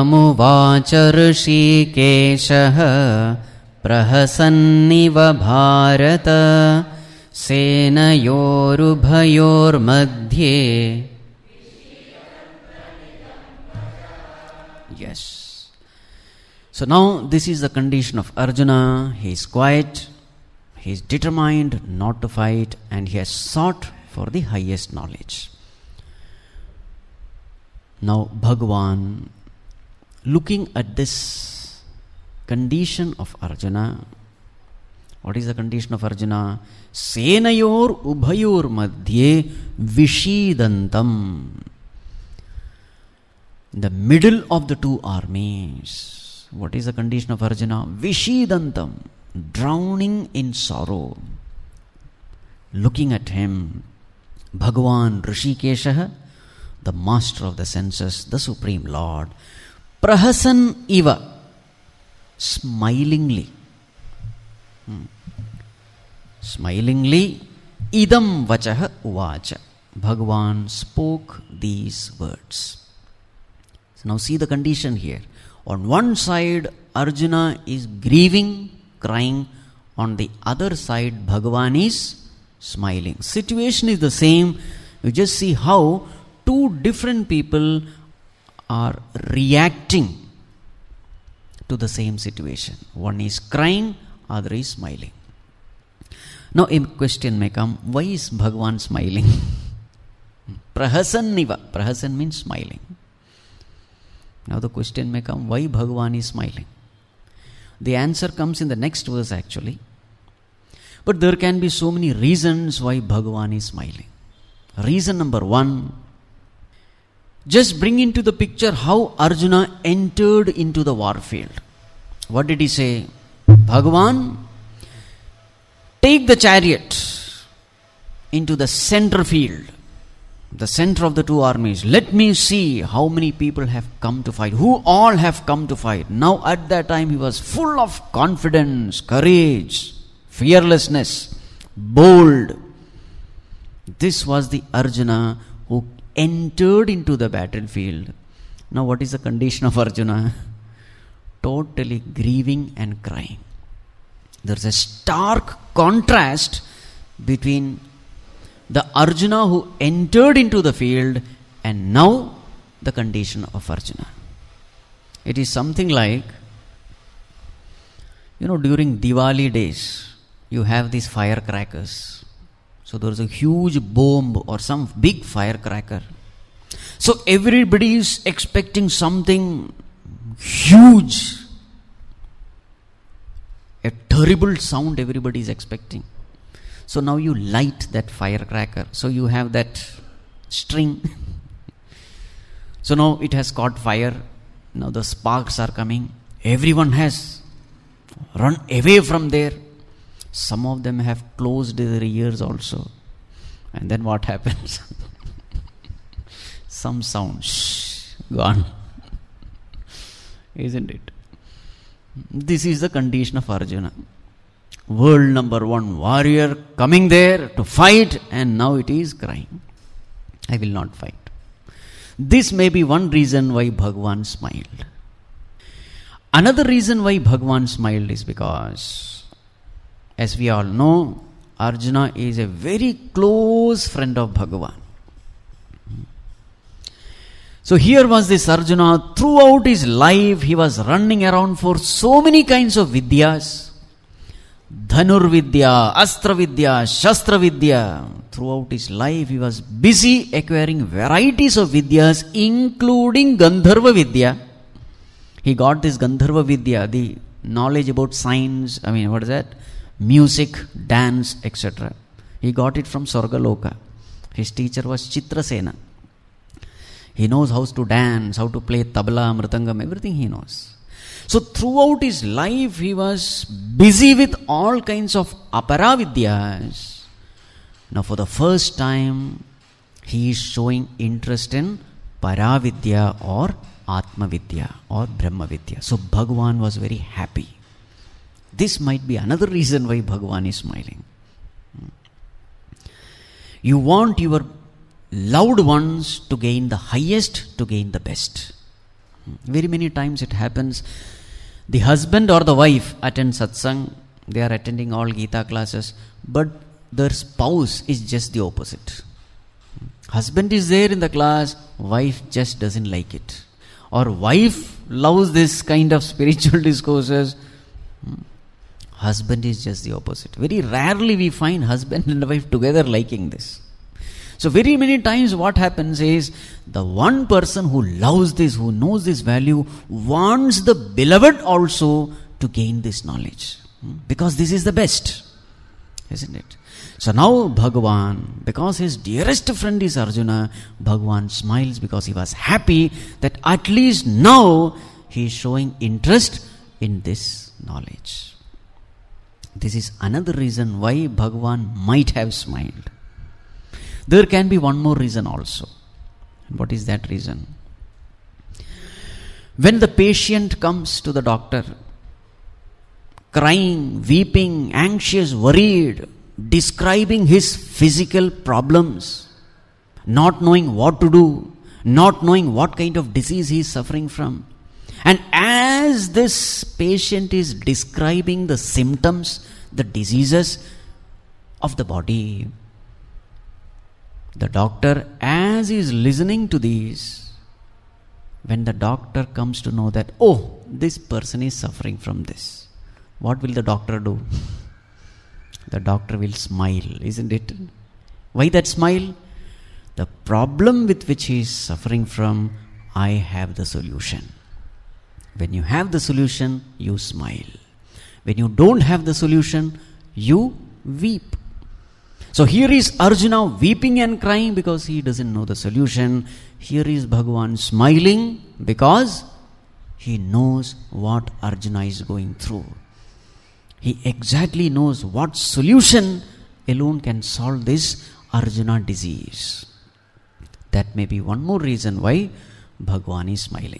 एवमुवाच ऋषिकेशः प्रहसन्निव Bharat सेनयोरुभयोर्मध्ये yes so now this is the condition of arjuna he is quiet he is determined not to fight and he has sought for the highest knowledge now bhagwan looking at this condition of Arjuna, what is the condition of Arjuna? Senayor ubhayor madhye vishidantam. The middle of the two armies. What is the condition of Arjuna? Vishidantam. Drowning in sorrow. Looking at him, Bhagavan Rishikesha, the master of the senses, the supreme lord, ಪ್ರಹಸನ್ ಇವ smilingly, ಸ್ಮೈಲಿಂಗ್ಲಿ ಇದಂ ವಚಃ ವಾಚ spoke these words. now see the condition here. On one side, Arjuna is grieving, crying. On the other side, Bhagavan is smiling. Situation is the same. You just see how two different people are reacting to the same situation. One is crying, other is smiling. Now a question may come, why is Bhagavan smiling? Prahasan niva. Prahasan means smiling. Now the question may come, why Bhagavan is smiling? The answer comes in the next verse actually. But there can be so many reasons why Bhagavan is smiling. Reason number one just bring into the picture how Arjuna entered into the war field. What did he say? Bhagavan, take the chariot into the center field, the center of the two armies. Let me see how many people have come to fight, who all have come to fight. Now, at that time, he was full of confidence, courage, fearlessness, bold. This was the Arjuna who entered into the battlefield. Now, what is the condition of Arjuna? totally grieving and crying. There's a stark contrast between the Arjuna who entered into the field and now the condition of Arjuna. It is something like, you know, during Diwali days, you have these firecrackers. So there is a huge bomb or some big firecracker. So everybody is expecting something huge. A terrible sound everybody is expecting. So now you light that firecracker. So you have that string. so now it has caught fire. Now the sparks are coming. Everyone has run away from there. Some of them have closed their ears also. And then what happens? Some sound, shh, gone. Isn't it? This is the condition of Arjuna. World number one warrior coming there to fight, and now it is crying, I will not fight. This may be one reason why Bhagwan smiled. Another reason why Bhagwan smiled is because as we all know, Arjuna is a very close friend of Bhagavan. So here was this Arjuna, throughout his life, he was running around for so many kinds of vidyas Dhanurvidya, Astravidya, Shastravidya. Throughout his life, he was busy acquiring varieties of vidyas, including Gandharva Vidya. He got this Gandharva Vidya, the knowledge about science, I mean, what is that? music, dance, etc. He got it from Sorgaloka. His teacher was Chitrasena. He knows how to dance, how to play tabla, mritangam, everything he knows. So throughout his life, he was busy with all kinds of aparavidyas. Now, for the first time, he is showing interest in paravidya or atmavidya or brahmavidya. So Bhagwan was very happy. This might be another reason why Bhagavan is smiling. You want your loved ones to gain the highest, to gain the best. Very many times it happens. The husband or the wife attend satsang, they are attending all Gita classes, but their spouse is just the opposite. Husband is there in the class, wife just doesn't like it. Or wife loves this kind of spiritual discourses, Husband is just the opposite. Very rarely we find husband and wife together liking this. So, very many times what happens is the one person who loves this, who knows this value, wants the beloved also to gain this knowledge. Hmm? Because this is the best, isn't it? So now Bhagavan, because his dearest friend is Arjuna, Bhagavan smiles because he was happy that at least now he is showing interest in this knowledge. This is another reason why Bhagavan might have smiled. There can be one more reason also. What is that reason? When the patient comes to the doctor, crying, weeping, anxious, worried, describing his physical problems, not knowing what to do, not knowing what kind of disease he is suffering from, and as this patient is describing the symptoms, the diseases of the body, the doctor, as he is listening to these, when the doctor comes to know that, oh, this person is suffering from this, what will the doctor do? the doctor will smile, isn't it? Why that smile? The problem with which he is suffering from, I have the solution. When you have the solution, you smile. When you don't have the solution, you weep. So here is Arjuna weeping and crying because he doesn't know the solution. Here is Bhagavan smiling because he knows what Arjuna is going through. He exactly knows what solution alone can solve this Arjuna disease. That may be one more reason why Bhagavan is smiling.